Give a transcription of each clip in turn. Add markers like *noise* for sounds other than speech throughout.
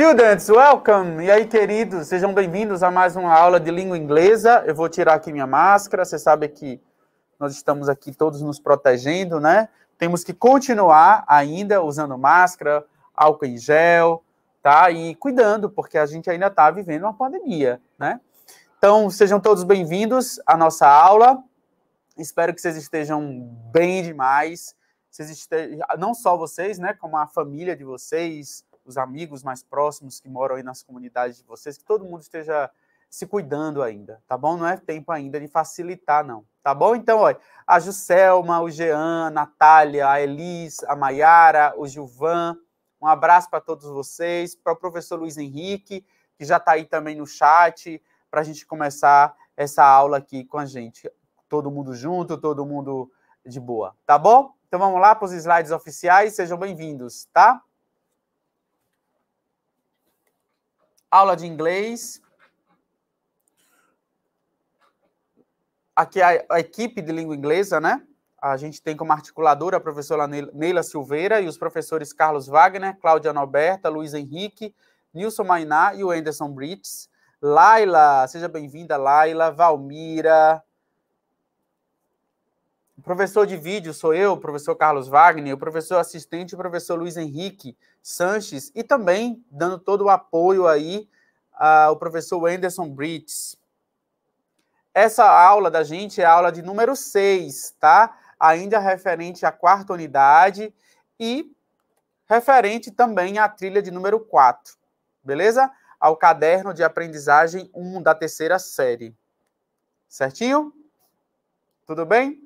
Students, welcome! E aí, queridos, sejam bem-vindos a mais uma aula de língua inglesa. Eu vou tirar aqui minha máscara. Você sabe que nós estamos aqui todos nos protegendo, né? Temos que continuar ainda usando máscara, álcool em gel, tá? E cuidando, porque a gente ainda está vivendo uma pandemia, né? Então, sejam todos bem-vindos à nossa aula. Espero que vocês estejam bem demais. Vocês estejam, não só vocês, né? Como a família de vocês, os amigos mais próximos que moram aí nas comunidades de vocês, que todo mundo esteja se cuidando ainda, tá bom? Não é tempo ainda de facilitar, não, tá bom? Então, olha, a Juscelma, o Jean, a Natália, a Elis, a Maiara, o Gilvan, um abraço para todos vocês, para o professor Luiz Henrique, que já está aí também no chat, para a gente começar essa aula aqui com a gente. Todo mundo junto, todo mundo de boa, tá bom? Então vamos lá para os slides oficiais, sejam bem-vindos, tá? aula de inglês. Aqui é a, a equipe de língua inglesa, né? A gente tem como articuladora a professora Neila Silveira e os professores Carlos Wagner, Cláudia Norberta, Luiz Henrique, Nilson Mainá e o Anderson Brits. Laila, seja bem-vinda, Laila, Valmira, o professor de vídeo sou eu, o professor Carlos Wagner, o professor assistente, o professor Luiz Henrique Sanches, e também dando todo o apoio aí ao professor Anderson Brits. Essa aula da gente é a aula de número 6, tá? Ainda referente à quarta unidade e referente também à trilha de número 4, beleza? Ao caderno de aprendizagem 1 da terceira série. Certinho? Tudo bem?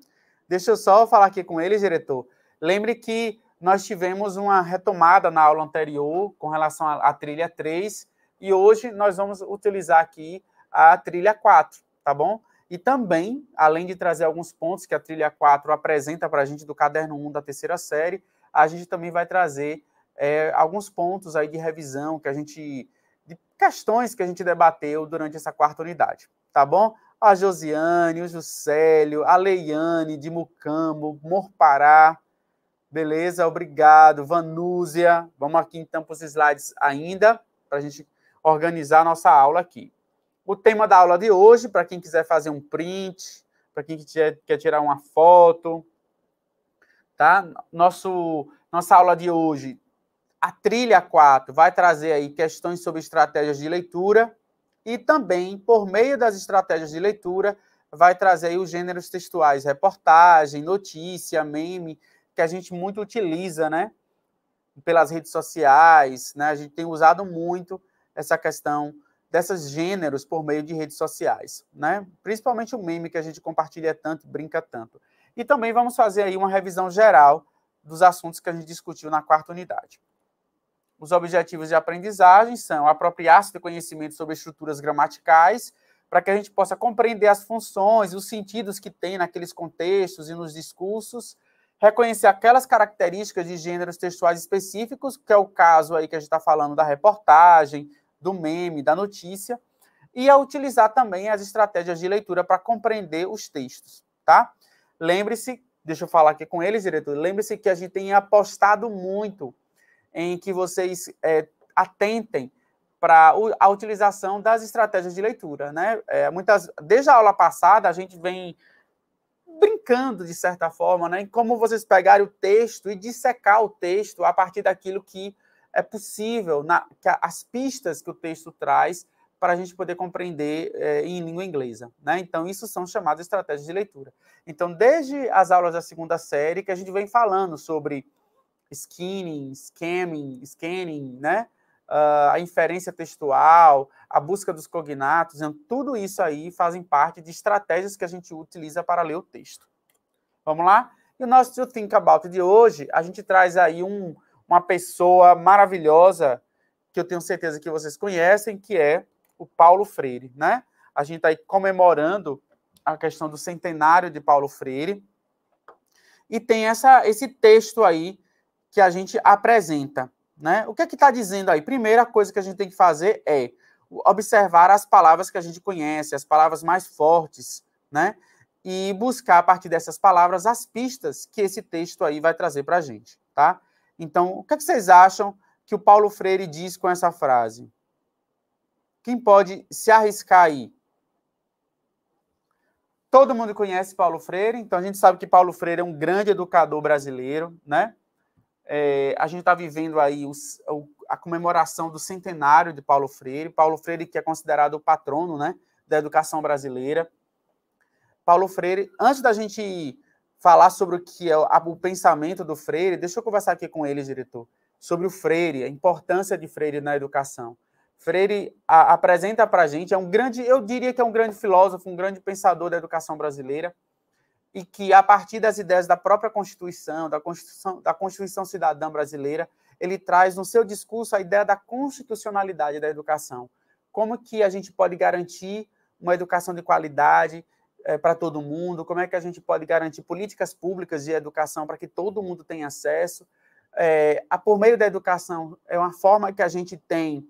Deixa eu só falar aqui com eles, diretor. Lembre que nós tivemos uma retomada na aula anterior com relação à trilha 3 e hoje nós vamos utilizar aqui a trilha 4, tá bom? E também, além de trazer alguns pontos que a trilha 4 apresenta para a gente do caderno 1 da terceira série, a gente também vai trazer é, alguns pontos aí de revisão que a gente. de questões que a gente debateu durante essa quarta unidade, tá bom? a Josiane, o Juscelio, a Leiane de Mucambo, Morpará. Beleza, obrigado. Vanúzia. Vamos aqui então para os slides ainda, para a gente organizar a nossa aula aqui. O tema da aula de hoje, para quem quiser fazer um print, para quem quer tirar uma foto, tá? Nosso, nossa aula de hoje, a trilha 4, vai trazer aí questões sobre estratégias de leitura, e também, por meio das estratégias de leitura, vai trazer os gêneros textuais, reportagem, notícia, meme, que a gente muito utiliza, né? Pelas redes sociais, né? A gente tem usado muito essa questão desses gêneros por meio de redes sociais, né? Principalmente o meme que a gente compartilha tanto, brinca tanto. E também vamos fazer aí uma revisão geral dos assuntos que a gente discutiu na quarta unidade. Os objetivos de aprendizagem são apropriar-se do conhecimento sobre estruturas gramaticais, para que a gente possa compreender as funções e os sentidos que tem naqueles contextos e nos discursos, reconhecer aquelas características de gêneros textuais específicos, que é o caso aí que a gente está falando da reportagem, do meme, da notícia, e a utilizar também as estratégias de leitura para compreender os textos, tá? Lembre-se, deixa eu falar aqui com eles, diretor, lembre-se que a gente tem apostado muito em que vocês é, atentem para a utilização das estratégias de leitura. Né? É, muitas, desde a aula passada, a gente vem brincando, de certa forma, né, em como vocês pegarem o texto e dissecar o texto a partir daquilo que é possível, na, que as pistas que o texto traz para a gente poder compreender é, em língua inglesa. Né? Então, isso são chamadas estratégias de leitura. Então, desde as aulas da segunda série, que a gente vem falando sobre skinning, scamming, scanning, né? Uh, a inferência textual, a busca dos cognatos, então, tudo isso aí fazem parte de estratégias que a gente utiliza para ler o texto. Vamos lá? E o nosso To Think About de hoje, a gente traz aí um, uma pessoa maravilhosa que eu tenho certeza que vocês conhecem, que é o Paulo Freire, né? A gente está aí comemorando a questão do centenário de Paulo Freire. E tem essa, esse texto aí que a gente apresenta. Né? O que é que está dizendo aí? Primeira coisa que a gente tem que fazer é observar as palavras que a gente conhece, as palavras mais fortes, né? E buscar a partir dessas palavras as pistas que esse texto aí vai trazer para a gente, tá? Então, o que, é que vocês acham que o Paulo Freire diz com essa frase? Quem pode se arriscar aí? Todo mundo conhece Paulo Freire, então a gente sabe que Paulo Freire é um grande educador brasileiro, né? É, a gente está vivendo aí os, a comemoração do centenário de Paulo Freire. Paulo Freire, que é considerado o patrono né, da educação brasileira. Paulo Freire, antes da gente falar sobre o que é o pensamento do Freire, deixa eu conversar aqui com ele, diretor, sobre o Freire, a importância de Freire na educação. Freire a, apresenta para a gente, é um grande, eu diria que é um grande filósofo, um grande pensador da educação brasileira e que, a partir das ideias da própria Constituição, da Constituição, da Constituição Cidadã Brasileira, ele traz no seu discurso a ideia da constitucionalidade da educação. Como que a gente pode garantir uma educação de qualidade é, para todo mundo? Como é que a gente pode garantir políticas públicas de educação para que todo mundo tenha acesso? É, a, por meio da educação, é uma forma que a gente tem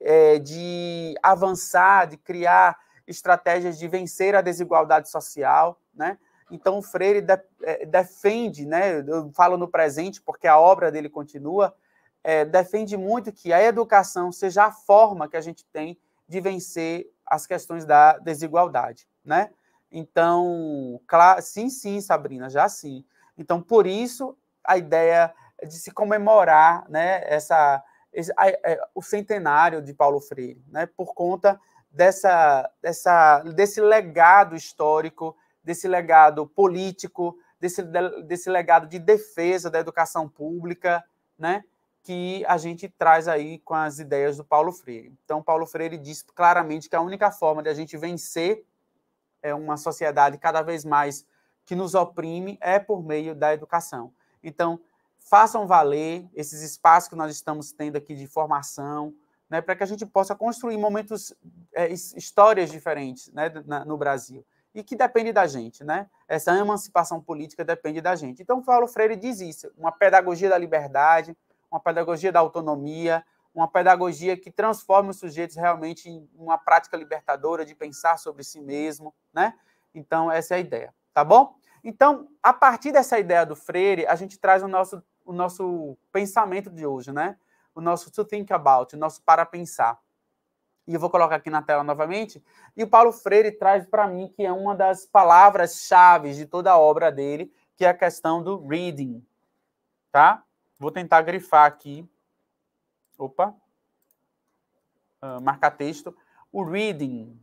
é, de avançar, de criar estratégias de vencer a desigualdade social, né? Então, Freire de, é, defende, né, eu falo no presente porque a obra dele continua, é, defende muito que a educação seja a forma que a gente tem de vencer as questões da desigualdade. Né? Então, claro, sim, sim, Sabrina, já sim. Então, por isso, a ideia de se comemorar né, essa, esse, a, a, é, o centenário de Paulo Freire, né, por conta dessa, dessa, desse legado histórico desse legado político, desse, desse legado de defesa da educação pública, né? que a gente traz aí com as ideias do Paulo Freire. Então, Paulo Freire diz claramente que a única forma de a gente vencer é uma sociedade cada vez mais que nos oprime é por meio da educação. Então, façam valer esses espaços que nós estamos tendo aqui de formação, né, para que a gente possa construir momentos, é, histórias diferentes né, no Brasil e que depende da gente, né? Essa emancipação política depende da gente. Então, Paulo Freire diz isso: uma pedagogia da liberdade, uma pedagogia da autonomia, uma pedagogia que transforma os sujeitos realmente em uma prática libertadora de pensar sobre si mesmo, né? Então, essa é a ideia, tá bom? Então, a partir dessa ideia do Freire, a gente traz o nosso, o nosso pensamento de hoje, né? O nosso to think about, o nosso para pensar e eu vou colocar aqui na tela novamente, e o Paulo Freire traz para mim que é uma das palavras-chave de toda a obra dele, que é a questão do reading, tá? Vou tentar grifar aqui, opa, uh, marcar texto, o reading.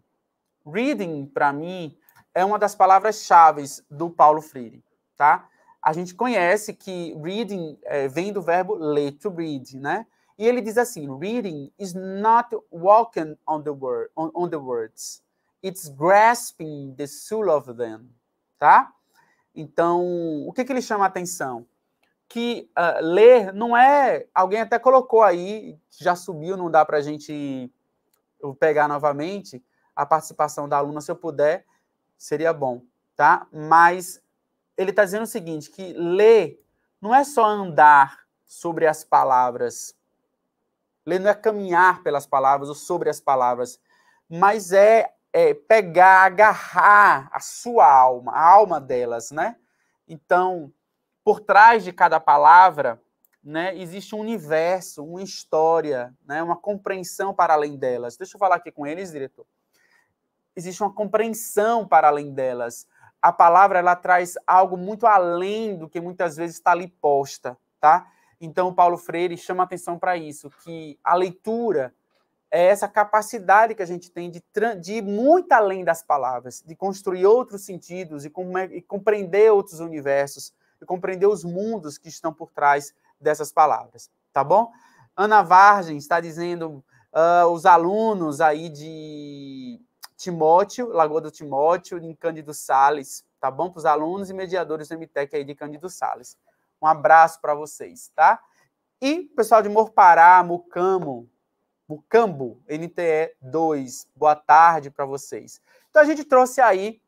Reading, para mim, é uma das palavras-chave do Paulo Freire, tá? A gente conhece que reading é, vem do verbo ler, to read, né? E ele diz assim: reading is not walking on the, word, on, on the words, it's grasping the soul of them, tá? Então, o que, que ele chama a atenção? Que uh, ler não é. Alguém até colocou aí, já subiu, não dá para a gente pegar novamente a participação da aluna, se eu puder, seria bom, tá? Mas ele está dizendo o seguinte: que ler não é só andar sobre as palavras, Ler não é caminhar pelas palavras ou sobre as palavras, mas é, é pegar, agarrar a sua alma, a alma delas, né? Então, por trás de cada palavra, né, existe um universo, uma história, né, uma compreensão para além delas. Deixa eu falar aqui com eles, diretor. Existe uma compreensão para além delas. A palavra ela traz algo muito além do que muitas vezes está ali posta, tá? Então, Paulo Freire chama atenção para isso, que a leitura é essa capacidade que a gente tem de, de ir muito além das palavras, de construir outros sentidos e, com né, e compreender outros universos, e compreender os mundos que estão por trás dessas palavras, tá bom? Ana Vargem está dizendo uh, os alunos aí de Timóteo, Lagoa do Timóteo, em Cândido Sales, tá bom? Para os alunos e mediadores do MTEC aí de Cândido Sales. Um abraço para vocês, tá? E pessoal de Morpará, Mucamo, Mucambo, NTE 2, boa tarde para vocês. Então a gente trouxe aí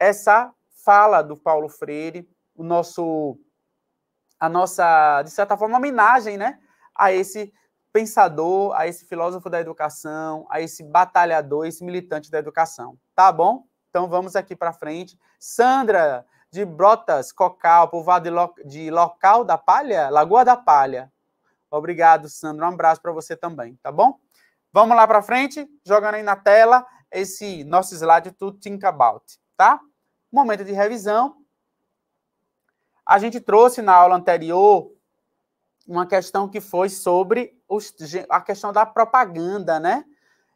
essa fala do Paulo Freire, o nosso a nossa, de certa forma, homenagem, né, a esse pensador, a esse filósofo da educação, a esse batalhador, esse militante da educação. Tá bom? Então vamos aqui para frente. Sandra, de Brotas, Cocal, povoado de, lo, de Local da Palha, Lagoa da Palha. Obrigado, Sandro. Um abraço para você também, tá bom? Vamos lá para frente, jogando aí na tela esse nosso slide tudo Think About, tá? Momento de revisão. A gente trouxe na aula anterior uma questão que foi sobre os, a questão da propaganda, né?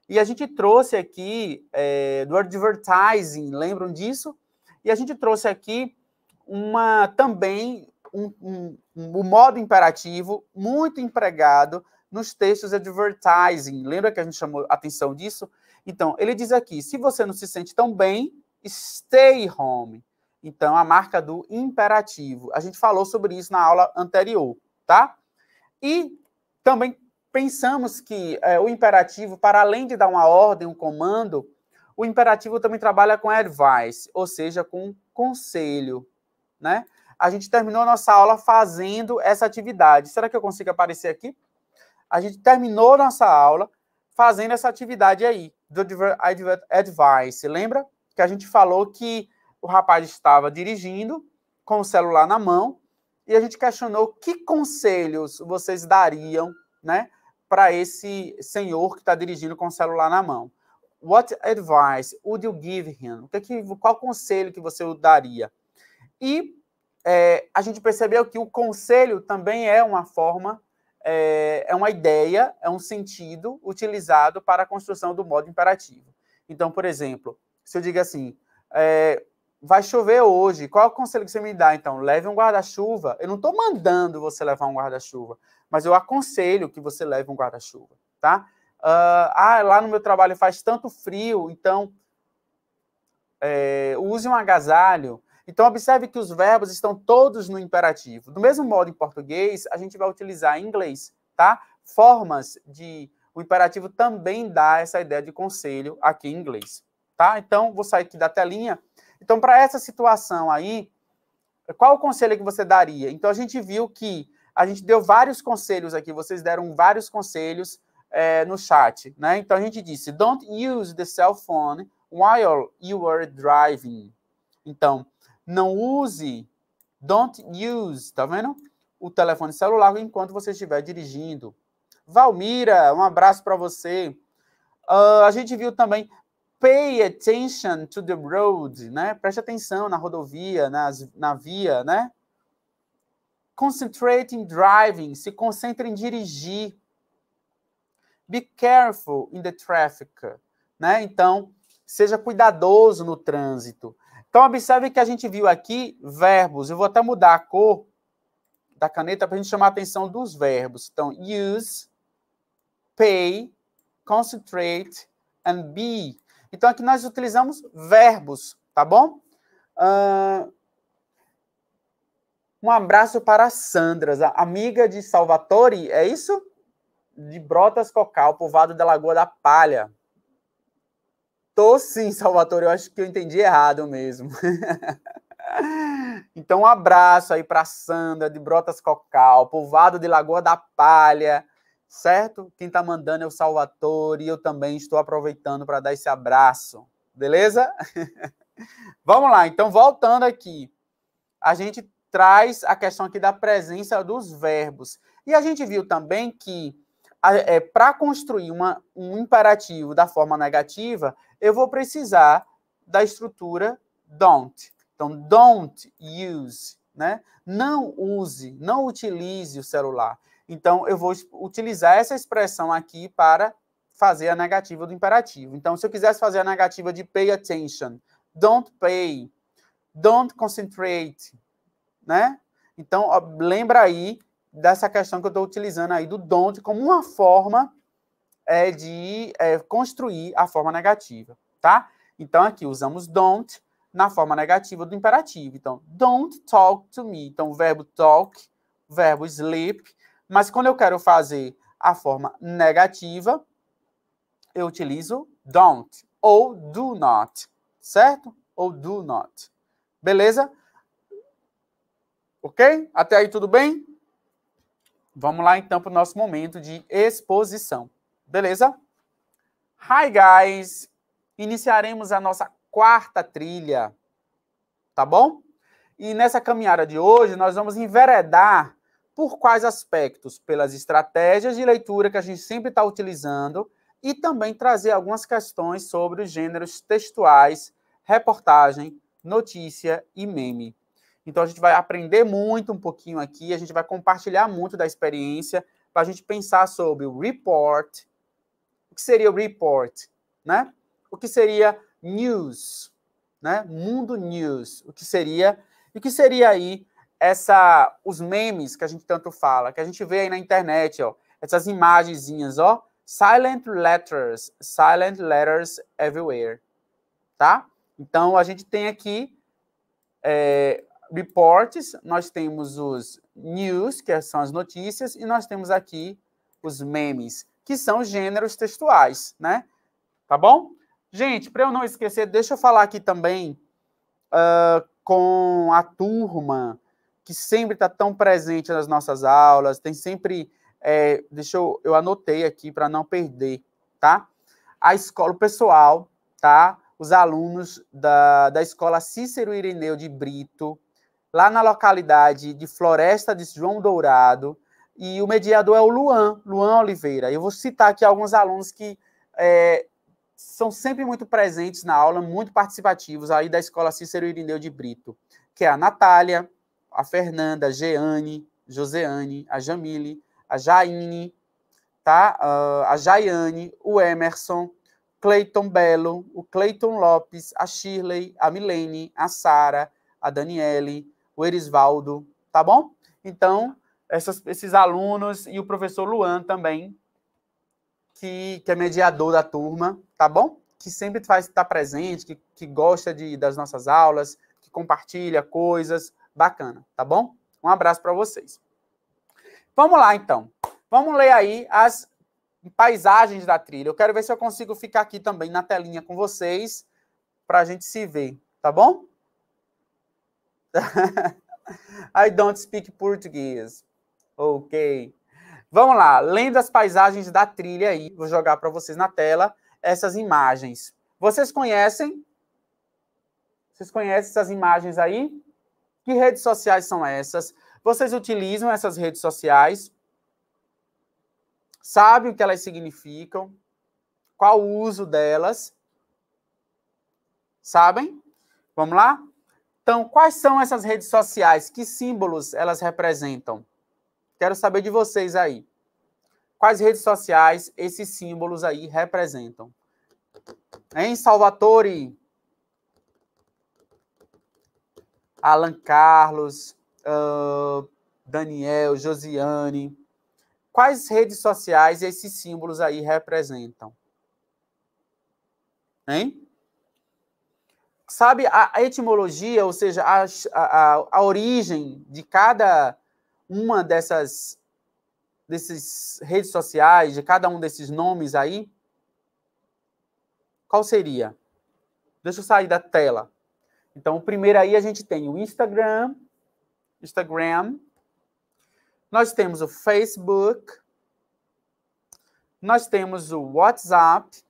E a gente trouxe aqui é, do advertising, lembram disso? E a gente trouxe aqui uma também um, um, um modo imperativo muito empregado nos textos advertising. Lembra que a gente chamou a atenção disso? Então, ele diz aqui: se você não se sente tão bem, stay home. Então, a marca do imperativo. A gente falou sobre isso na aula anterior, tá? E também pensamos que é, o imperativo, para além de dar uma ordem, um comando, o imperativo também trabalha com advice, ou seja, com conselho, né? A gente terminou a nossa aula fazendo essa atividade. Será que eu consigo aparecer aqui? A gente terminou nossa aula fazendo essa atividade aí, do advice. Lembra que a gente falou que o rapaz estava dirigindo com o celular na mão e a gente questionou que conselhos vocês dariam, né, para esse senhor que está dirigindo com o celular na mão. What advice would you give him? O que, que qual conselho que você daria? E é, a gente percebeu que o conselho também é uma forma, é, é uma ideia, é um sentido utilizado para a construção do modo imperativo. Então, por exemplo, se eu digo assim, é, vai chover hoje, qual é o conselho que você me dá? Então, leve um guarda-chuva. Eu não estou mandando você levar um guarda-chuva, mas eu aconselho que você leve um guarda-chuva, tá? Uh, ah, lá no meu trabalho faz tanto frio, então é, use um agasalho. Então, observe que os verbos estão todos no imperativo. Do mesmo modo, em português, a gente vai utilizar em inglês, tá? Formas de. O imperativo também dá essa ideia de conselho aqui em inglês, tá? Então, vou sair aqui da telinha. Então, para essa situação aí, qual o conselho que você daria? Então, a gente viu que a gente deu vários conselhos aqui, vocês deram vários conselhos é, no chat, né? Então a gente disse: don't use the cell phone while you are driving. Então, não use, don't use, tá vendo? O telefone celular enquanto você estiver dirigindo. Valmira, um abraço para você. Uh, a gente viu também pay attention to the road, né? Preste atenção na rodovia, nas, na via, né? Concentrate in driving, se concentre em dirigir. Be careful in the traffic. Né? Então, seja cuidadoso no trânsito. Então, observe que a gente viu aqui verbos. Eu vou até mudar a cor da caneta para a gente chamar a atenção dos verbos. Então, use, pay, concentrate and be. Então, aqui nós utilizamos verbos, tá bom? Uh, um abraço para a Sandra, amiga de Salvatore, é isso? de Brotas Cocal, povoado da Lagoa da Palha. Tô sim, Salvatore, eu acho que eu entendi errado mesmo. *laughs* então, um abraço aí para Sandra, de Brotas Cocal, povoado de Lagoa da Palha, certo? Quem tá mandando é o Salvatore e eu também estou aproveitando para dar esse abraço, beleza? *laughs* Vamos lá, então, voltando aqui. A gente traz a questão aqui da presença dos verbos. E a gente viu também que é, para construir uma, um imperativo da forma negativa, eu vou precisar da estrutura don't. Então, don't use, né? Não use, não utilize o celular. Então, eu vou utilizar essa expressão aqui para fazer a negativa do imperativo. Então, se eu quisesse fazer a negativa de pay attention, don't pay, don't concentrate, né? Então, ó, lembra aí dessa questão que eu estou utilizando aí do don't como uma forma é, de é, construir a forma negativa, tá? Então, aqui usamos don't na forma negativa do imperativo. Então, don't talk to me. Então, verbo talk, verbo sleep. Mas quando eu quero fazer a forma negativa, eu utilizo don't ou do not, certo? Ou do not. Beleza? Ok? Até aí tudo bem? Vamos lá então para o nosso momento de exposição. Beleza? Hi guys! Iniciaremos a nossa quarta trilha, tá bom? E nessa caminhada de hoje nós vamos enveredar por quais aspectos? Pelas estratégias de leitura que a gente sempre está utilizando e também trazer algumas questões sobre os gêneros textuais, reportagem, notícia e meme. Então a gente vai aprender muito um pouquinho aqui, a gente vai compartilhar muito da experiência para a gente pensar sobre o report. O que seria o report, né? O que seria news, né? Mundo news, o que seria? E o que seria aí essa os memes que a gente tanto fala, que a gente vê aí na internet, ó, essas imagenzinhas, ó, silent letters, silent letters everywhere, tá? Então a gente tem aqui é, reports, nós temos os news, que são as notícias, e nós temos aqui os memes, que são gêneros textuais, né? Tá bom? Gente, para eu não esquecer, deixa eu falar aqui também uh, com a turma que sempre está tão presente nas nossas aulas, tem sempre. É, deixa eu, eu anotei aqui para não perder, tá? A escola, o pessoal, tá? Os alunos da, da escola Cícero Irineu de Brito, lá na localidade de Floresta de João Dourado, e o mediador é o Luan, Luan Oliveira. Eu vou citar aqui alguns alunos que é, são sempre muito presentes na aula, muito participativos aí da Escola Cícero Irineu de Brito, que é a Natália, a Fernanda, a Jeane, Joseane, a Jamile, a Jaine, tá? Uh, a Jaiane, o Emerson, Cleiton Belo, o Cleiton Lopes, a Shirley, a Milene, a Sara, a Daniele, o Erisvaldo, tá bom? Então, essas, esses alunos e o professor Luan também, que, que é mediador da turma, tá bom? Que sempre faz estar tá presente, que, que gosta de, das nossas aulas, que compartilha coisas, bacana, tá bom? Um abraço para vocês. Vamos lá, então. Vamos ler aí as paisagens da trilha. Eu quero ver se eu consigo ficar aqui também na telinha com vocês para a gente se ver, tá bom? *laughs* I don't speak português. Ok. Vamos lá. lendo as paisagens da trilha aí, vou jogar para vocês na tela essas imagens. Vocês conhecem? Vocês conhecem essas imagens aí? Que redes sociais são essas? Vocês utilizam essas redes sociais? Sabem o que elas significam? Qual o uso delas? Sabem? Vamos lá? Então, quais são essas redes sociais? Que símbolos elas representam? Quero saber de vocês aí. Quais redes sociais esses símbolos aí representam? Em Salvatore, Alan Carlos, uh, Daniel, Josiane. Quais redes sociais esses símbolos aí representam? Hein? sabe a etimologia, ou seja, a, a, a origem de cada uma dessas, desses redes sociais, de cada um desses nomes aí? Qual seria? Deixa eu sair da tela. Então, o primeiro aí a gente tem o Instagram, Instagram. Nós temos o Facebook. Nós temos o WhatsApp.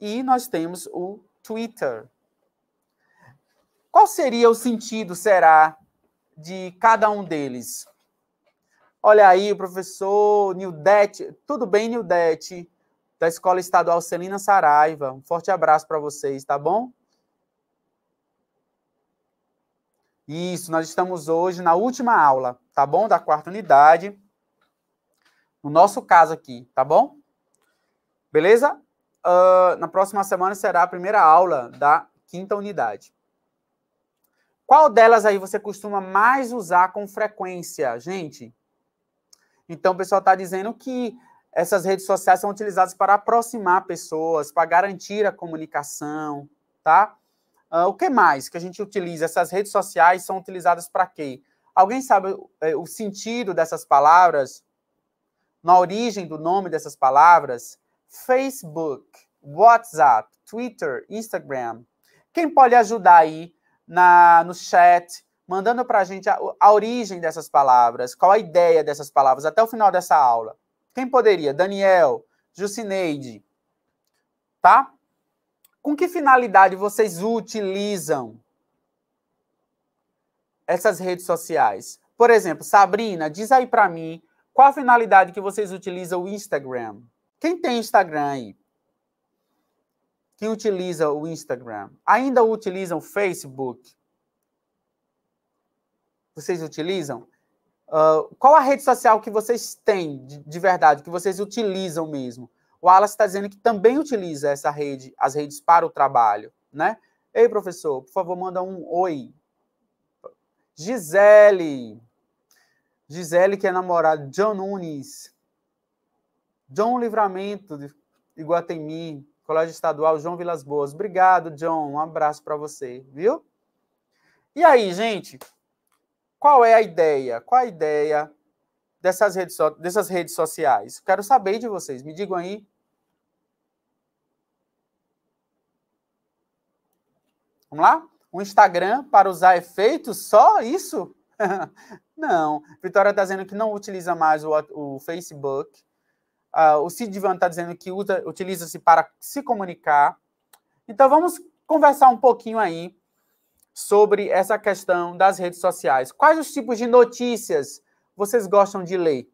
E nós temos o Twitter. Qual seria o sentido, será, de cada um deles? Olha aí, o professor Nildete. Tudo bem, Nildete? Da Escola Estadual Celina Saraiva. Um forte abraço para vocês, tá bom? Isso, nós estamos hoje na última aula, tá bom? Da quarta unidade. No nosso caso aqui, tá bom? Beleza? Uh, na próxima semana será a primeira aula da quinta unidade. Qual delas aí você costuma mais usar com frequência, gente? Então, o pessoal está dizendo que essas redes sociais são utilizadas para aproximar pessoas, para garantir a comunicação, tá? Uh, o que mais que a gente utiliza? Essas redes sociais são utilizadas para quê? Alguém sabe eh, o sentido dessas palavras? Na origem do nome dessas palavras? Facebook, WhatsApp, Twitter, Instagram. Quem pode ajudar aí na, no chat, mandando para a gente a origem dessas palavras, qual a ideia dessas palavras, até o final dessa aula. Quem poderia? Daniel, Jucineide, tá? Com que finalidade vocês utilizam essas redes sociais? Por exemplo, Sabrina, diz aí para mim qual a finalidade que vocês utilizam o Instagram. Quem tem Instagram aí? que utiliza o Instagram ainda utilizam o Facebook? Vocês utilizam? Uh, qual a rede social que vocês têm de, de verdade, que vocês utilizam mesmo? O Alas está dizendo que também utiliza essa rede, as redes para o trabalho, né? Ei, professor, por favor, manda um oi. Gisele. Gisele, que é namorada de John Nunes. John Livramento, de Iguatemi. Colégio Estadual João Vilas Boas. Obrigado, John. Um abraço para você, viu? E aí, gente, qual é a ideia? Qual a ideia dessas redes, so dessas redes sociais? Quero saber de vocês. Me digam aí. Vamos lá? O Instagram para usar efeitos? Só isso? *laughs* não. Vitória está dizendo que não utiliza mais o, o Facebook. Uh, o Cid Van está dizendo que utiliza-se para se comunicar. Então vamos conversar um pouquinho aí sobre essa questão das redes sociais. Quais os tipos de notícias vocês gostam de ler?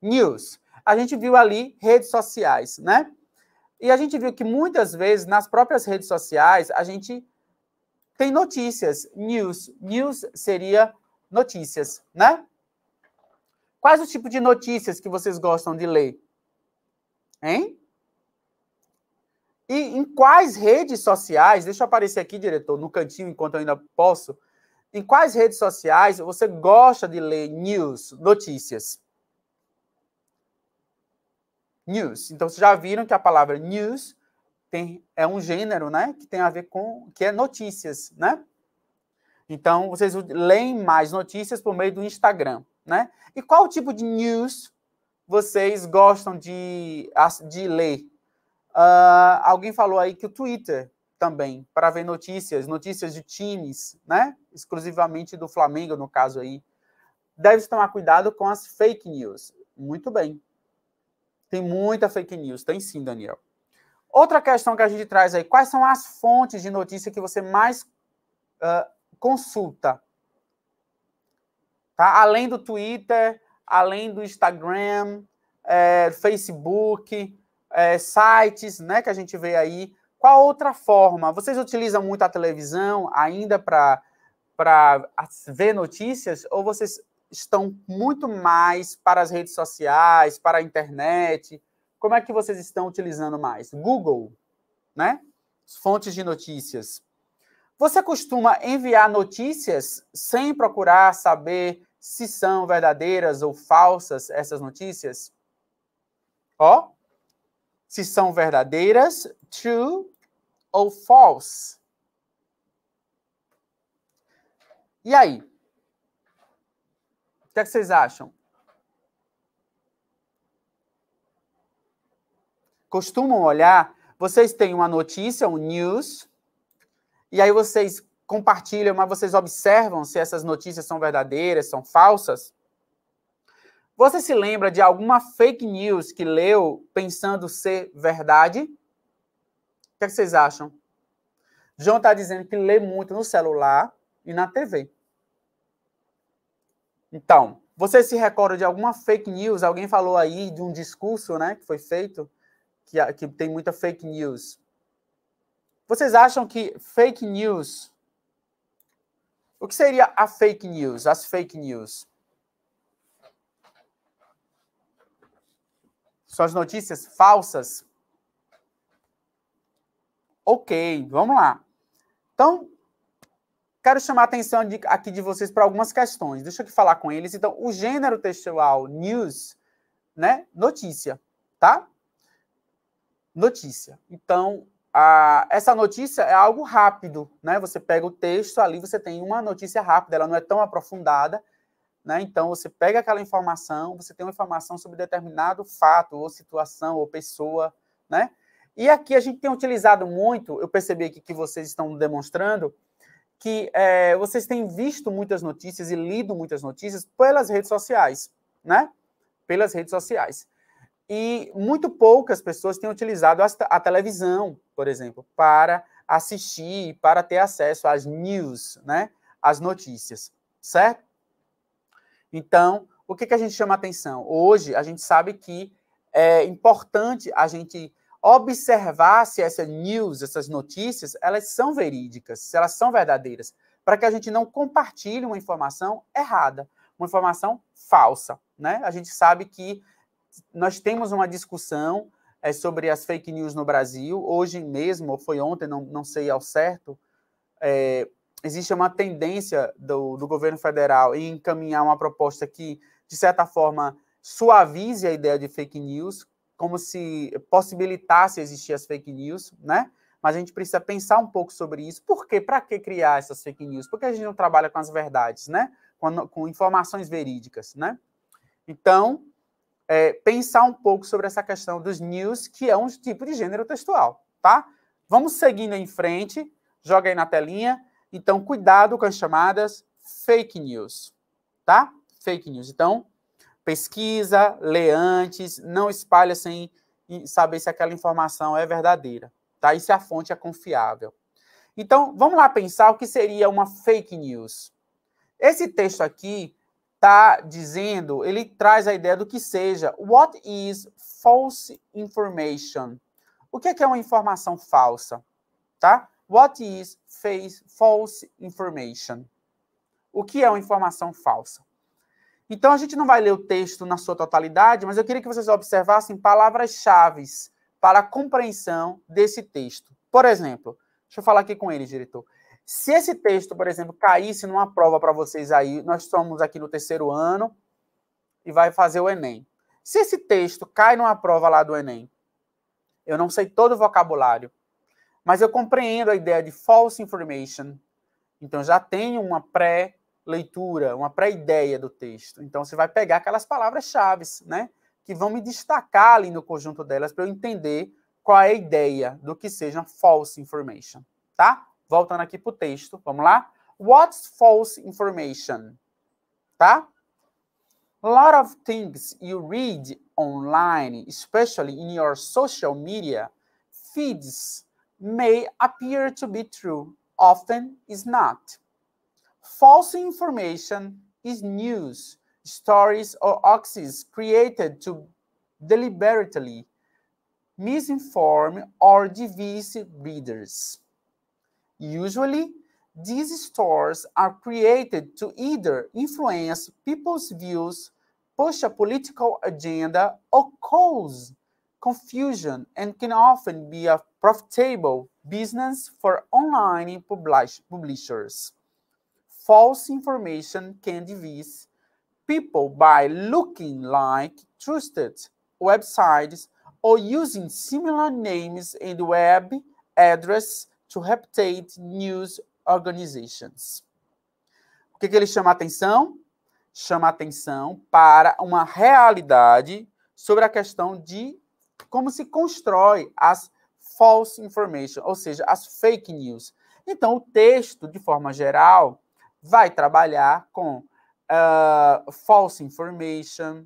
News. A gente viu ali redes sociais, né? E a gente viu que muitas vezes nas próprias redes sociais a gente tem notícias, news. News seria notícias, né? Quais o tipo de notícias que vocês gostam de ler? Hein? E em quais redes sociais, deixa eu aparecer aqui, diretor, no cantinho, enquanto eu ainda posso, em quais redes sociais você gosta de ler news, notícias? News. Então, vocês já viram que a palavra news tem, é um gênero, né? Que tem a ver com. que é notícias, né? Então, vocês leem mais notícias por meio do Instagram né? E qual tipo de news vocês gostam de, de ler? Uh, alguém falou aí que o Twitter também, para ver notícias, notícias de times, né? Exclusivamente do Flamengo, no caso aí. Deve tomar cuidado com as fake news. Muito bem. Tem muita fake news, tem sim, Daniel. Outra questão que a gente traz aí, quais são as fontes de notícia que você mais uh, consulta? Tá? Além do Twitter, além do Instagram, é, Facebook, é, sites, né, que a gente vê aí. Qual outra forma? Vocês utilizam muito a televisão ainda para para ver notícias ou vocês estão muito mais para as redes sociais, para a internet? Como é que vocês estão utilizando mais? Google, né? Fontes de notícias. Você costuma enviar notícias sem procurar saber se são verdadeiras ou falsas essas notícias? Ó, se são verdadeiras, true ou false. E aí? O que, é que vocês acham? Costumam olhar? Vocês têm uma notícia, um news, e aí vocês compartilham, mas vocês observam se essas notícias são verdadeiras, são falsas. Você se lembra de alguma fake news que leu pensando ser verdade? O que, é que vocês acham? João está dizendo que lê muito no celular e na TV. Então, você se recorda de alguma fake news? Alguém falou aí de um discurso né, que foi feito, que, que tem muita fake news. Vocês acham que fake news. O que seria a fake news? As fake news? São as notícias falsas? Ok, vamos lá. Então, quero chamar a atenção de, aqui de vocês para algumas questões. Deixa eu falar com eles. Então, o gênero textual news, né? Notícia, tá? Notícia. Então, a, essa notícia é algo rápido, né? Você pega o texto ali, você tem uma notícia rápida, ela não é tão aprofundada, né? Então você pega aquela informação, você tem uma informação sobre determinado fato ou situação ou pessoa, né? E aqui a gente tem utilizado muito, eu percebi aqui que vocês estão demonstrando que é, vocês têm visto muitas notícias e lido muitas notícias pelas redes sociais, né? Pelas redes sociais e muito poucas pessoas têm utilizado a, a televisão, por exemplo, para assistir, para ter acesso às news, né? Às notícias, certo? Então, o que, que a gente chama atenção? Hoje, a gente sabe que é importante a gente observar se essas news, essas notícias, elas são verídicas, se elas são verdadeiras, para que a gente não compartilhe uma informação errada, uma informação falsa. Né? A gente sabe que nós temos uma discussão é, sobre as fake news no Brasil. Hoje mesmo, ou foi ontem, não, não sei ao certo, é, existe uma tendência do, do governo federal em encaminhar uma proposta que, de certa forma, suavize a ideia de fake news, como se possibilitasse existir as fake news, né? Mas a gente precisa pensar um pouco sobre isso. Por quê? Para que criar essas fake news? Porque a gente não trabalha com as verdades, né? Com, com informações verídicas, né? Então, é, pensar um pouco sobre essa questão dos news, que é um tipo de gênero textual, tá? Vamos seguindo em frente, joga aí na telinha. Então, cuidado com as chamadas fake news, tá? Fake news. Então, pesquisa, lê antes, não espalha sem saber se aquela informação é verdadeira, tá? E se a fonte é confiável. Então, vamos lá pensar o que seria uma fake news. Esse texto aqui está dizendo, ele traz a ideia do que seja. What is false information? O que é, que é uma informação falsa? Tá? What is false information? O que é uma informação falsa? Então, a gente não vai ler o texto na sua totalidade, mas eu queria que vocês observassem palavras-chave para a compreensão desse texto. Por exemplo, deixa eu falar aqui com ele, diretor. Se esse texto, por exemplo, caísse numa prova para vocês aí, nós estamos aqui no terceiro ano e vai fazer o Enem. Se esse texto cai numa prova lá do Enem, eu não sei todo o vocabulário, mas eu compreendo a ideia de false information. Então já tenho uma pré-leitura, uma pré-ideia do texto. Então você vai pegar aquelas palavras-chave, né? Que vão me destacar ali no conjunto delas para eu entender qual é a ideia do que seja false information, tá? Voltando aqui para o texto, vamos lá? What's false information? Tá? A lot of things you read online, especially in your social media feeds, may appear to be true, often is not. False information is news, stories, or hoaxes created to deliberately misinform or deceive readers. Usually, these stores are created to either influence people's views, push a political agenda, or cause confusion and can often be a profitable business for online publish publishers. False information can deceive people by looking like trusted websites or using similar names and web address to reputate news organizations. O que, que ele chama a atenção? Chama a atenção para uma realidade sobre a questão de como se constrói as false information, ou seja, as fake news. Então, o texto, de forma geral, vai trabalhar com uh, false information,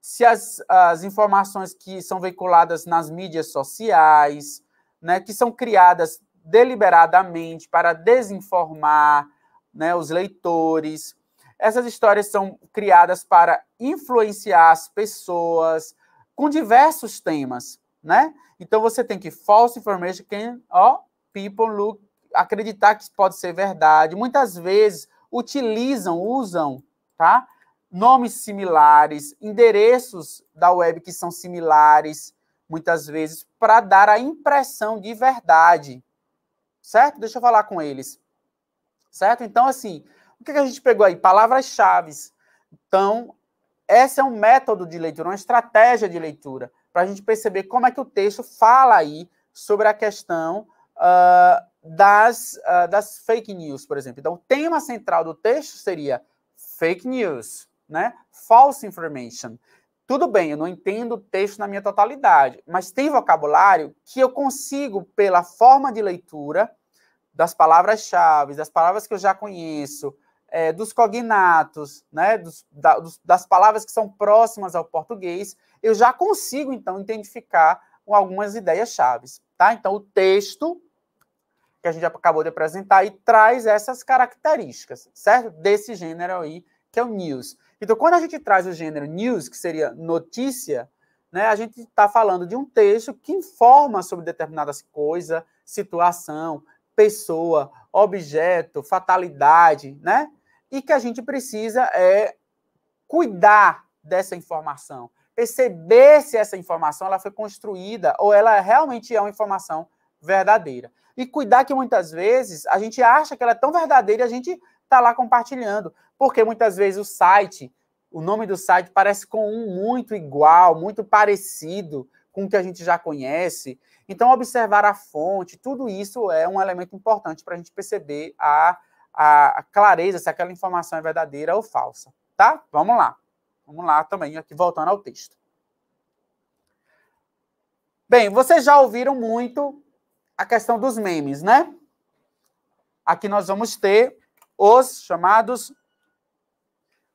se as, as informações que são veiculadas nas mídias sociais, né, que são criadas deliberadamente para desinformar né, os leitores. Essas histórias são criadas para influenciar as pessoas com diversos temas, né? Então você tem que false information can ó, people look acreditar que pode ser verdade. Muitas vezes utilizam, usam, tá? Nomes similares, endereços da web que são similares, muitas vezes, para dar a impressão de verdade certo? Deixa eu falar com eles, certo? Então, assim, o que a gente pegou aí? Palavras-chave. Então, esse é um método de leitura, uma estratégia de leitura, para a gente perceber como é que o texto fala aí sobre a questão uh, das, uh, das fake news, por exemplo. Então, o tema central do texto seria fake news, né? False information. Tudo bem, eu não entendo o texto na minha totalidade, mas tem vocabulário que eu consigo, pela forma de leitura, das palavras-chave, das palavras que eu já conheço, é, dos cognatos, né, dos, da, dos, das palavras que são próximas ao português, eu já consigo, então, identificar algumas ideias-chave. Tá? Então, o texto que a gente acabou de apresentar e traz essas características, certo? Desse gênero aí, que é o news. Então, quando a gente traz o gênero news, que seria notícia, né, a gente está falando de um texto que informa sobre determinadas coisas, situação, pessoa, objeto, fatalidade, né? E que a gente precisa é cuidar dessa informação, perceber se essa informação ela foi construída ou ela realmente é uma informação verdadeira. E cuidar que muitas vezes a gente acha que ela é tão verdadeira e a gente está lá compartilhando, porque muitas vezes o site, o nome do site parece com um muito igual, muito parecido, com o que a gente já conhece. Então, observar a fonte, tudo isso é um elemento importante para a gente perceber a, a clareza se aquela informação é verdadeira ou falsa. Tá? Vamos lá. Vamos lá também, aqui voltando ao texto. Bem, vocês já ouviram muito a questão dos memes, né? Aqui nós vamos ter os chamados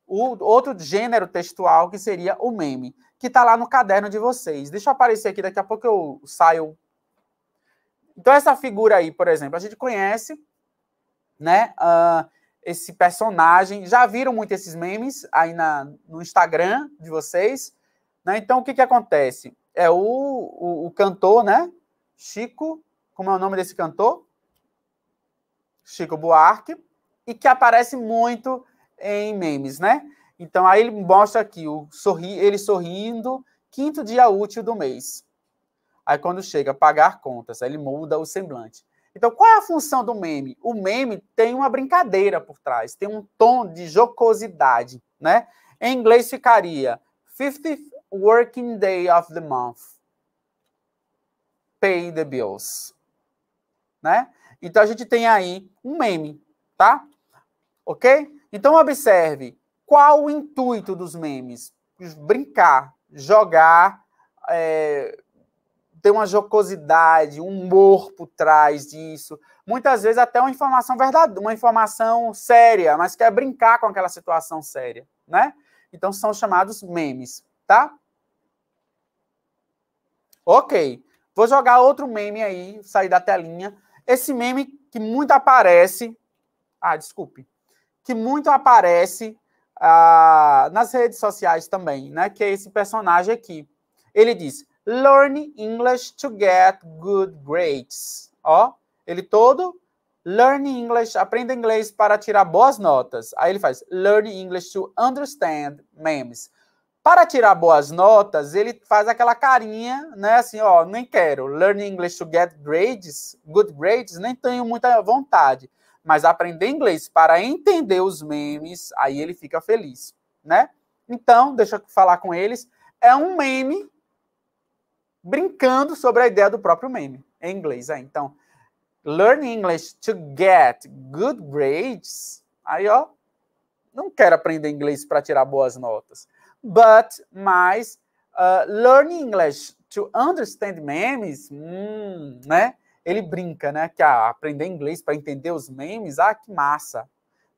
o outro gênero textual que seria o meme que está lá no caderno de vocês. Deixa eu aparecer aqui, daqui a pouco eu saio. Então, essa figura aí, por exemplo, a gente conhece, né? Uh, esse personagem. Já viram muito esses memes aí na, no Instagram de vocês. Né? Então, o que, que acontece? É o, o, o cantor, né? Chico, como é o nome desse cantor? Chico Buarque, e que aparece muito em memes, né? Então, aí ele mostra aqui o sorri, ele sorrindo, quinto dia útil do mês. Aí, quando chega a pagar contas, aí ele muda o semblante. Então, qual é a função do meme? O meme tem uma brincadeira por trás, tem um tom de jocosidade, né? Em inglês ficaria 50th working day of the month. Pay the bills. Né? Então, a gente tem aí um meme, tá? Ok? Então, observe. Qual o intuito dos memes? Brincar, jogar, é, ter uma jocosidade, um humor por trás disso. Muitas vezes até uma informação verdadeira, uma informação séria, mas quer brincar com aquela situação séria, né? Então são chamados memes, tá? Ok. Vou jogar outro meme aí, sair da telinha. Esse meme que muito aparece. Ah, desculpe. Que muito aparece nas redes sociais também, né? Que é esse personagem aqui. Ele diz: Learn English to get good grades. Ó, ele todo Learn English, aprenda inglês para tirar boas notas. Aí ele faz Learn English to understand memes. Para tirar boas notas, ele faz aquela carinha, né? Assim, ó, nem quero. Learn English to get grades, good grades, nem tenho muita vontade mas aprender inglês para entender os memes, aí ele fica feliz, né? Então, deixa eu falar com eles. É um meme brincando sobre a ideia do próprio meme, em inglês. É. Então, learn English to get good grades. Aí, ó, não quero aprender inglês para tirar boas notas. But, mas, uh, learn English to understand memes, hum, né? ele brinca, né? Que ah, aprender inglês para entender os memes, ah, que massa.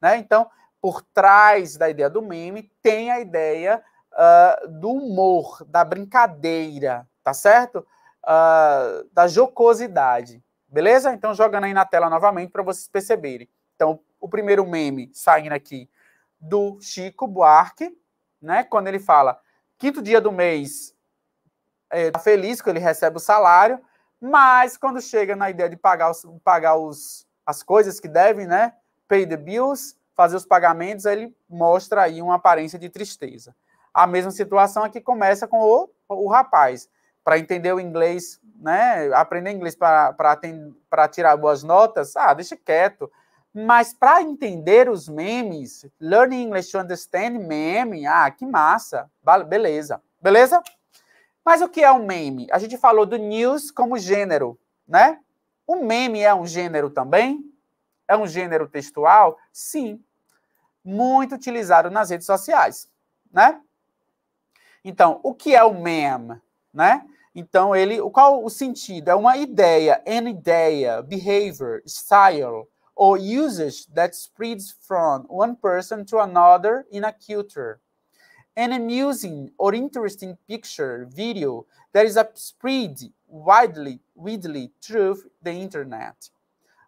Né? Então, por trás da ideia do meme, tem a ideia uh, do humor, da brincadeira, tá certo? Uh, da jocosidade. Beleza? Então, jogando aí na tela novamente para vocês perceberem. Então, o primeiro meme saindo aqui do Chico Buarque, né? Quando ele fala quinto dia do mês, é, tá feliz que ele recebe o salário. Mas quando chega na ideia de pagar, os, pagar os, as coisas que devem, né? Pay the bills, fazer os pagamentos, ele mostra aí uma aparência de tristeza. A mesma situação aqui começa com o, o rapaz. Para entender o inglês, né? Aprender inglês para tirar boas notas, ah, deixa quieto. Mas para entender os memes, learning English to understand meme, ah, que massa, beleza. Beleza? Mas o que é um meme? A gente falou do news como gênero, né? O meme é um gênero também? É um gênero textual? Sim. Muito utilizado nas redes sociais, né? Então, o que é o meme, né? Então, ele, qual o sentido? É uma ideia, an idea, behavior, style, or usage that spreads from one person to another in a culture an amusing or interesting picture, video that is spread widely, widely through the internet.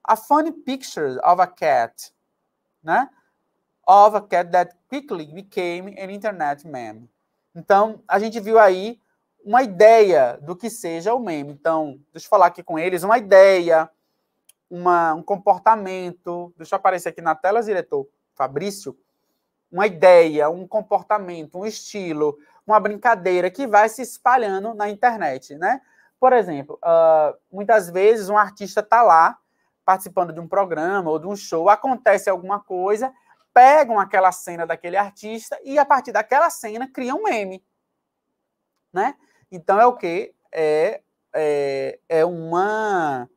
A funny picture of a cat, né? Of a cat that quickly became an internet meme. Então, a gente viu aí uma ideia do que seja o meme. Então, deixa eu falar aqui com eles, uma ideia, uma, um comportamento. Deixa eu aparecer aqui na tela, diretor Fabrício uma ideia, um comportamento, um estilo, uma brincadeira que vai se espalhando na internet, né? Por exemplo, uh, muitas vezes um artista está lá participando de um programa ou de um show, acontece alguma coisa, pegam aquela cena daquele artista e a partir daquela cena criam um meme, né? Então é o que é, é, é uma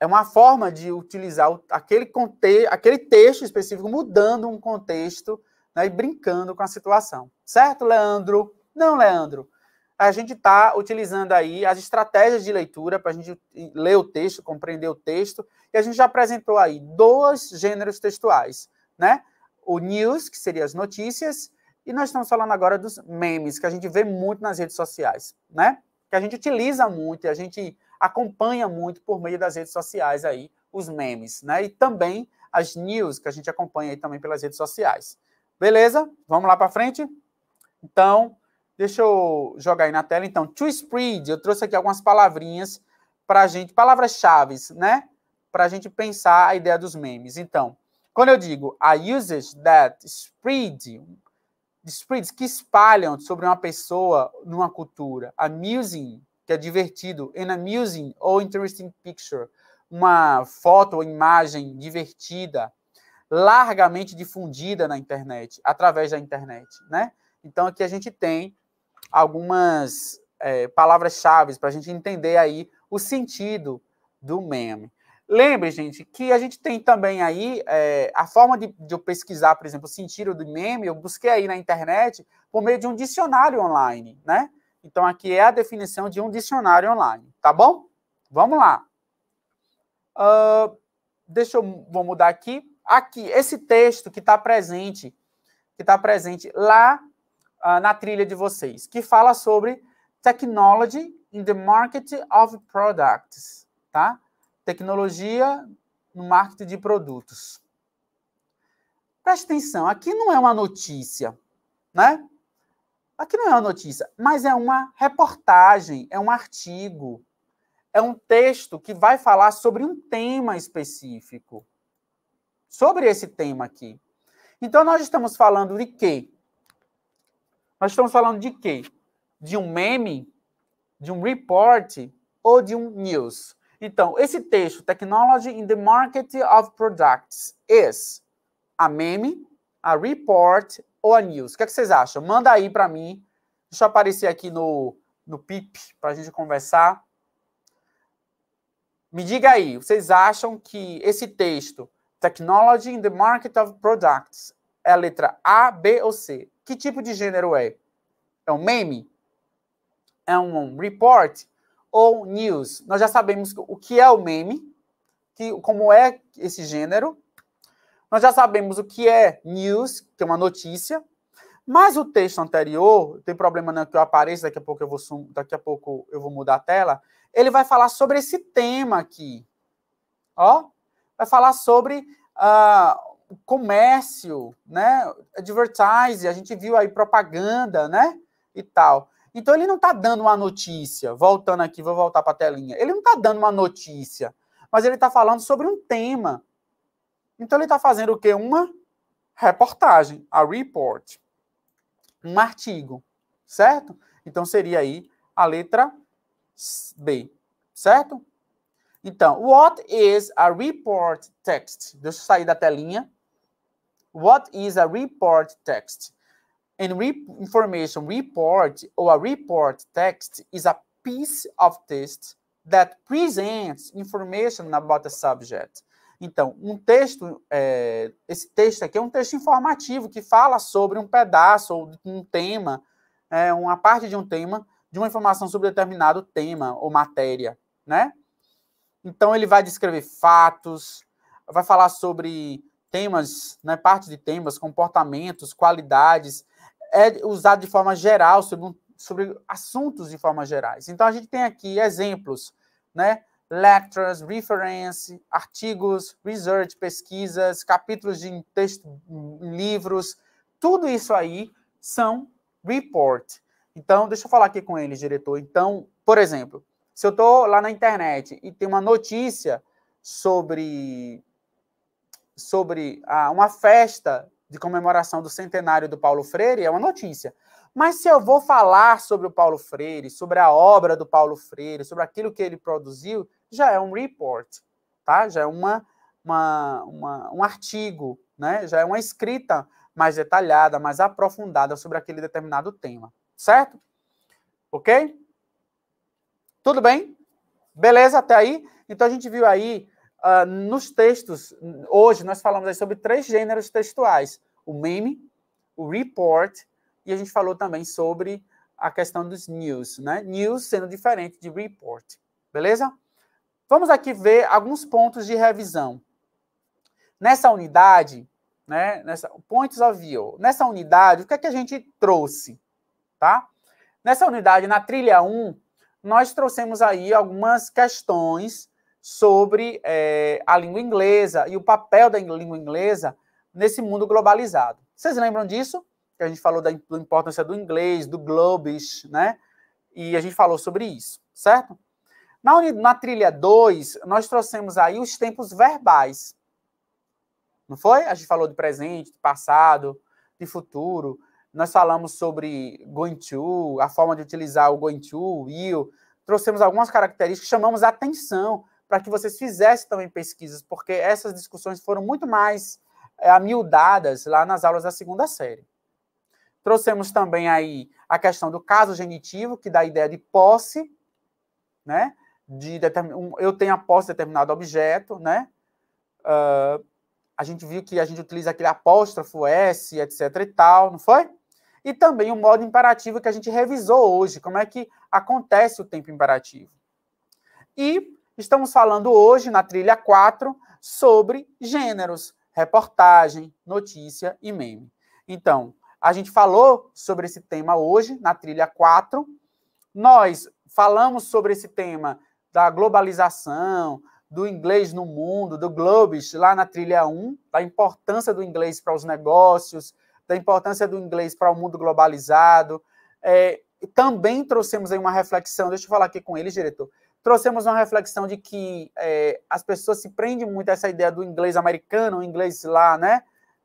é uma forma de utilizar aquele, conte aquele texto específico, mudando um contexto né, e brincando com a situação. Certo, Leandro? Não, Leandro. A gente está utilizando aí as estratégias de leitura para a gente ler o texto, compreender o texto, e a gente já apresentou aí dois gêneros textuais, né? O news, que seria as notícias, e nós estamos falando agora dos memes, que a gente vê muito nas redes sociais, né? Que a gente utiliza muito e a gente acompanha muito por meio das redes sociais aí os memes, né? E também as news que a gente acompanha aí também pelas redes sociais. Beleza? Vamos lá para frente? Então, deixa eu jogar aí na tela. Então, to spread, eu trouxe aqui algumas palavrinhas para a gente, palavras-chave, né? Para a gente pensar a ideia dos memes. Então, quando eu digo a usage that spread, spreads que espalham sobre uma pessoa numa cultura, amusing, que é divertido, an amusing ou interesting picture, uma foto ou imagem divertida, largamente difundida na internet, através da internet, né? Então aqui a gente tem algumas é, palavras-chave para a gente entender aí o sentido do meme. Lembre, gente, que a gente tem também aí é, a forma de, de, eu pesquisar, por exemplo, o sentido do meme, eu busquei aí na internet por meio de um dicionário online, né? Então, aqui é a definição de um dicionário online, tá bom? Vamos lá. Uh, deixa eu vou mudar aqui. Aqui, esse texto que está presente, que está presente lá uh, na trilha de vocês, que fala sobre technology in the market of products, tá? Tecnologia no marketing de produtos. Preste atenção, aqui não é uma notícia, né? Aqui não é uma notícia, mas é uma reportagem, é um artigo, é um texto que vai falar sobre um tema específico. Sobre esse tema aqui. Então, nós estamos falando de quê? Nós estamos falando de quê? De um meme, de um report ou de um news? Então, esse texto, Technology in the Market of Products, is a meme, a report ou a news. O que, é que vocês acham? Manda aí para mim. Deixa eu aparecer aqui no, no PIP para a gente conversar. Me diga aí, vocês acham que esse texto, Technology in the Market of Products, é a letra A, B ou C? Que tipo de gênero é? É um meme? É um report? Ou news? Nós já sabemos o que é o meme, que, como é esse gênero, nós já sabemos o que é news, que é uma notícia, mas o texto anterior, tem problema não né, que eu apareça, daqui a pouco eu vou daqui a pouco eu vou mudar a tela, ele vai falar sobre esse tema aqui. Ó, vai falar sobre ah, comércio, né? Advertising, a gente viu aí propaganda, né? E tal. Então ele não está dando uma notícia. Voltando aqui, vou voltar para a telinha. Ele não está dando uma notícia, mas ele está falando sobre um tema. Então ele está fazendo o quê? Uma reportagem, a report, um artigo, certo? Então seria aí a letra B, certo? Então, what is a report text? Deixa eu sair da telinha. What is a report text? An re information report or a report text is a piece of text that presents information about a subject. Então, um texto, é, esse texto aqui é um texto informativo que fala sobre um pedaço ou um tema, é, uma parte de um tema, de uma informação sobre determinado tema ou matéria, né? Então ele vai descrever fatos, vai falar sobre temas, né, parte de temas, comportamentos, qualidades, é usado de forma geral sobre, sobre assuntos de forma gerais. Então a gente tem aqui exemplos, né? lectures, reference, artigos, research, pesquisas, capítulos de texto, hum, livros, tudo isso aí são report. Então, deixa eu falar aqui com ele, diretor. Então, por exemplo, se eu estou lá na internet e tem uma notícia sobre, sobre ah, uma festa de comemoração do centenário do Paulo Freire, é uma notícia. Mas se eu vou falar sobre o Paulo Freire, sobre a obra do Paulo Freire, sobre aquilo que ele produziu, já é um report, tá? Já é uma, uma, uma, um artigo, né? Já é uma escrita mais detalhada, mais aprofundada sobre aquele determinado tema, certo? Ok? Tudo bem? Beleza até aí? Então a gente viu aí uh, nos textos, hoje nós falamos sobre três gêneros textuais: o meme, o report e a gente falou também sobre a questão dos news, né? News sendo diferente de report, beleza? Vamos aqui ver alguns pontos de revisão. Nessa unidade, né, nessa points of view, nessa unidade, o que é que a gente trouxe, tá? Nessa unidade, na trilha 1, nós trouxemos aí algumas questões sobre é, a língua inglesa e o papel da língua inglesa nesse mundo globalizado. Vocês lembram disso? Que a gente falou da importância do inglês, do globish, né? E a gente falou sobre isso, certo? Na, na trilha 2, nós trouxemos aí os tempos verbais. Não foi? A gente falou de presente, de passado, de futuro. Nós falamos sobre going to, a forma de utilizar o going to, will. Trouxemos algumas características, chamamos a atenção para que vocês fizessem também pesquisas, porque essas discussões foram muito mais é, amiudadas lá nas aulas da segunda série. Trouxemos também aí a questão do caso genitivo, que dá a ideia de posse, né? de determin... um, eu tenho a posse de determinado objeto, né? Uh, a gente viu que a gente utiliza aquele apóstrofo S, etc e tal, não foi? E também o modo imperativo que a gente revisou hoje, como é que acontece o tempo imperativo. E estamos falando hoje, na trilha 4, sobre gêneros, reportagem, notícia e meme. Então, a gente falou sobre esse tema hoje, na trilha 4. Nós falamos sobre esse tema da globalização, do inglês no mundo, do Globes, lá na trilha 1, da importância do inglês para os negócios, da importância do inglês para o mundo globalizado. É, também trouxemos aí uma reflexão, deixa eu falar aqui com eles, diretor. Trouxemos uma reflexão de que é, as pessoas se prendem muito a essa ideia do inglês americano, o inglês lá, né?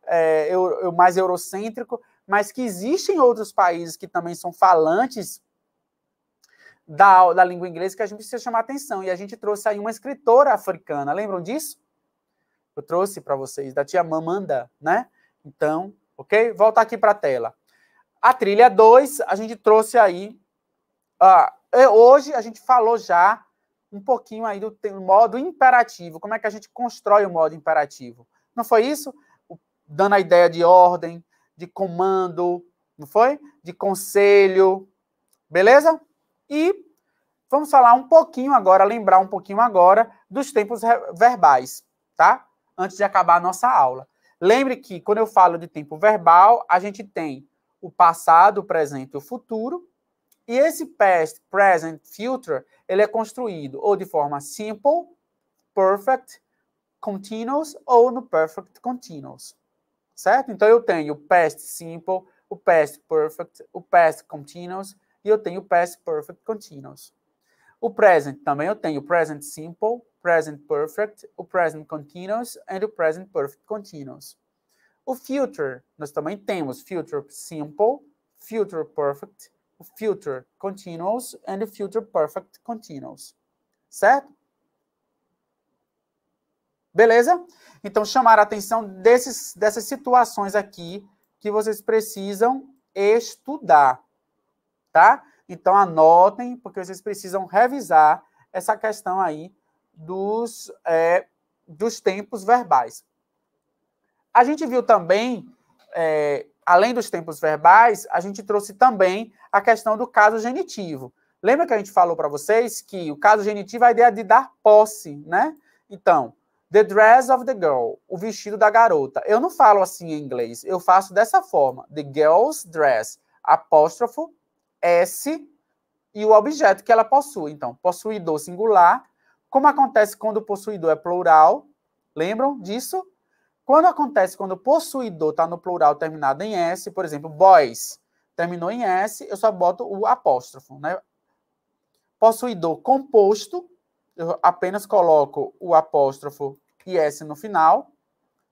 É, eu, eu mais eurocêntrico, mas que existem outros países que também são falantes da, da língua inglesa que a gente precisa chamar atenção. E a gente trouxe aí uma escritora africana, lembram disso? Eu trouxe para vocês, da tia Mamanda, né? Então, ok? Volta aqui para a tela. A trilha 2, a gente trouxe aí. É, hoje a gente falou já um pouquinho aí do, do modo imperativo, como é que a gente constrói o modo imperativo. Não foi isso? Dando a ideia de ordem, de comando, não foi? De conselho. Beleza? E vamos falar um pouquinho agora, lembrar um pouquinho agora dos tempos verbais, tá? Antes de acabar a nossa aula. Lembre que quando eu falo de tempo verbal, a gente tem o passado, o presente e o futuro. E esse past, present, future, ele é construído ou de forma simple, perfect, continuous ou no perfect continuous. Certo? Então eu tenho o past simple, o past perfect, o past continuous e eu tenho past perfect continuous. O present também eu tenho present simple, present perfect, o present continuous and o present perfect continuous. O future, nós também temos future simple, future perfect, future continuous and o future perfect continuous. Certo? Beleza? Então, chamar a atenção desses, dessas situações aqui que vocês precisam estudar tá? Então anotem, porque vocês precisam revisar essa questão aí dos, é, dos tempos verbais. A gente viu também, é, além dos tempos verbais, a gente trouxe também a questão do caso genitivo. Lembra que a gente falou para vocês que o caso genitivo é a ideia é de dar posse, né? Então, the dress of the girl, o vestido da garota. Eu não falo assim em inglês, eu faço dessa forma, the girl's dress, apóstrofo S e o objeto que ela possui. Então, possuidor singular, como acontece quando o possuidor é plural, lembram disso? Quando acontece quando o possuidor está no plural terminado em S, por exemplo, boys terminou em S, eu só boto o apóstrofo, né? Possuidor composto, eu apenas coloco o apóstrofo e S no final,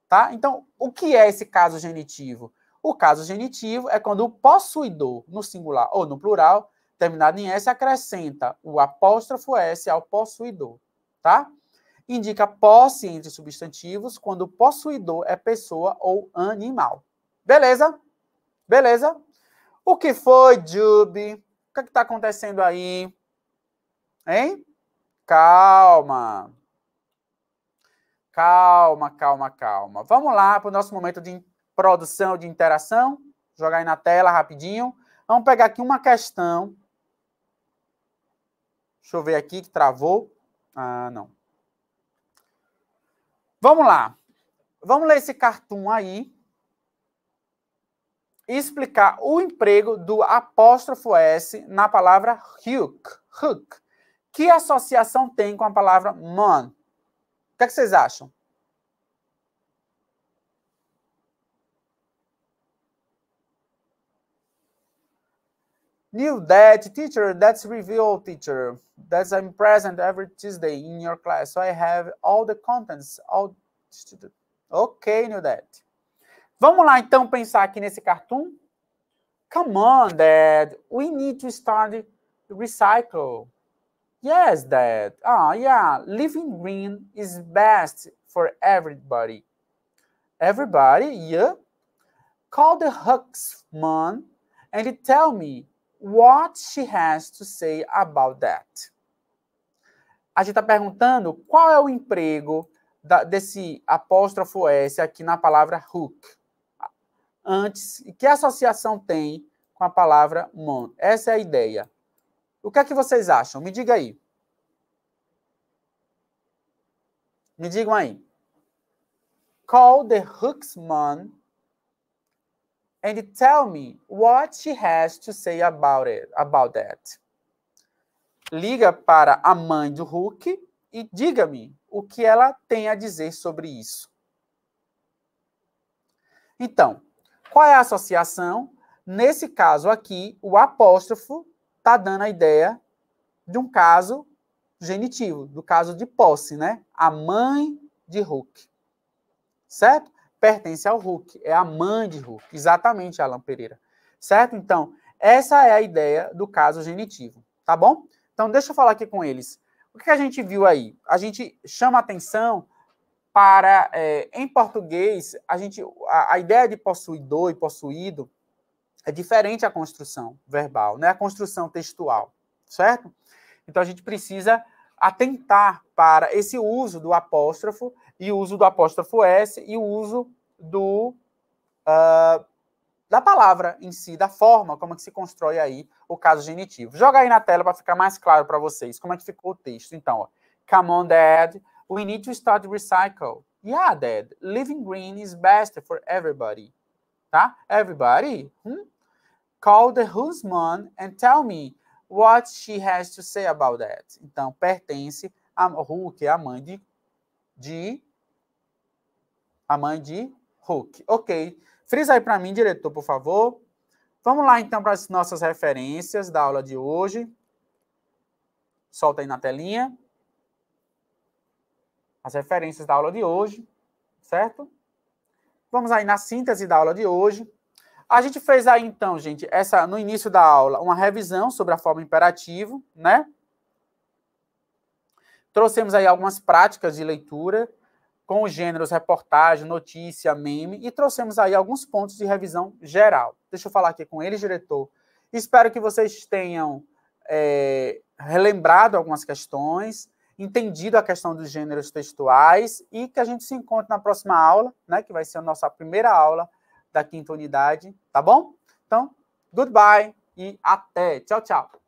tá? Então, o que é esse caso genitivo? O caso genitivo é quando o possuidor, no singular ou no plural, terminado em S, acrescenta o apóstrofo S ao possuidor, tá? Indica posse entre substantivos quando o possuidor é pessoa ou animal. Beleza? Beleza? O que foi, Jube? O que é está acontecendo aí? Hein? Calma. Calma, calma, calma. Vamos lá para o nosso momento de produção de interação. Jogar aí na tela rapidinho. Vamos pegar aqui uma questão. Deixa eu ver aqui que travou. Ah, não. Vamos lá. Vamos ler esse cartoon aí e explicar o emprego do apóstrofo S na palavra hook. hook. Que associação tem com a palavra man? O que, é que vocês acham? New that teacher, that's reveal teacher. That's I'm present every Tuesday in your class. So I have all the contents, all Ok, new that. Vamos lá então pensar aqui nesse cartoon. Come on, Dad. We need to start recycle. Yes, Dad. Ah, oh, yeah. Living green is best for everybody. Everybody, yeah. Call the Huxman and tell me what she has to say about that. A gente está perguntando qual é o emprego da, desse apóstrofo S aqui na palavra hook. Antes, que associação tem com a palavra mon? Essa é a ideia. O que é que vocês acham? Me diga aí. Me digam aí. Call the hooksman and tell me what she has to say about it, about that. Liga para a mãe do Hulk e diga-me o que ela tem a dizer sobre isso. Então, qual é a associação? Nesse caso aqui, o apóstrofo está dando a ideia de um caso genitivo, do caso de posse, né? A mãe de Hulk. Certo? pertence ao Hulk, é a mãe de Hulk, exatamente, Alan Pereira. Certo? Então, essa é a ideia do caso genitivo, tá bom? Então, deixa eu falar aqui com eles. O que a gente viu aí? A gente chama atenção para, é, em português, a, gente, a, a ideia de possuidor e possuído é diferente à construção verbal, né? a construção textual, certo? Então, a gente precisa atentar para esse uso do apóstrofo e o uso do apóstrofo S e o uso do uh, da palavra em si, da forma como é que se constrói aí o caso genitivo. Joga aí na tela para ficar mais claro para vocês como é que ficou o texto. Então, ó, come on, Dad, we need to start to recycle. Yeah, Dad, living green is best for everybody. Tá? Everybody. Hmm? Call the husband and tell me what she has to say about that. Então, pertence a who que é a mãe de, de a mãe de Hulk. Ok. Frisa aí para mim, diretor, por favor. Vamos lá, então, para as nossas referências da aula de hoje. Solta aí na telinha. As referências da aula de hoje, certo? Vamos aí na síntese da aula de hoje. A gente fez aí, então, gente, essa no início da aula, uma revisão sobre a forma imperativa, né? Trouxemos aí algumas práticas de leitura com os gêneros reportagem, notícia, meme, e trouxemos aí alguns pontos de revisão geral. Deixa eu falar aqui com ele, diretor. Espero que vocês tenham é, relembrado algumas questões, entendido a questão dos gêneros textuais e que a gente se encontre na próxima aula, né, que vai ser a nossa primeira aula da quinta unidade, tá bom? Então, goodbye e até. Tchau, tchau.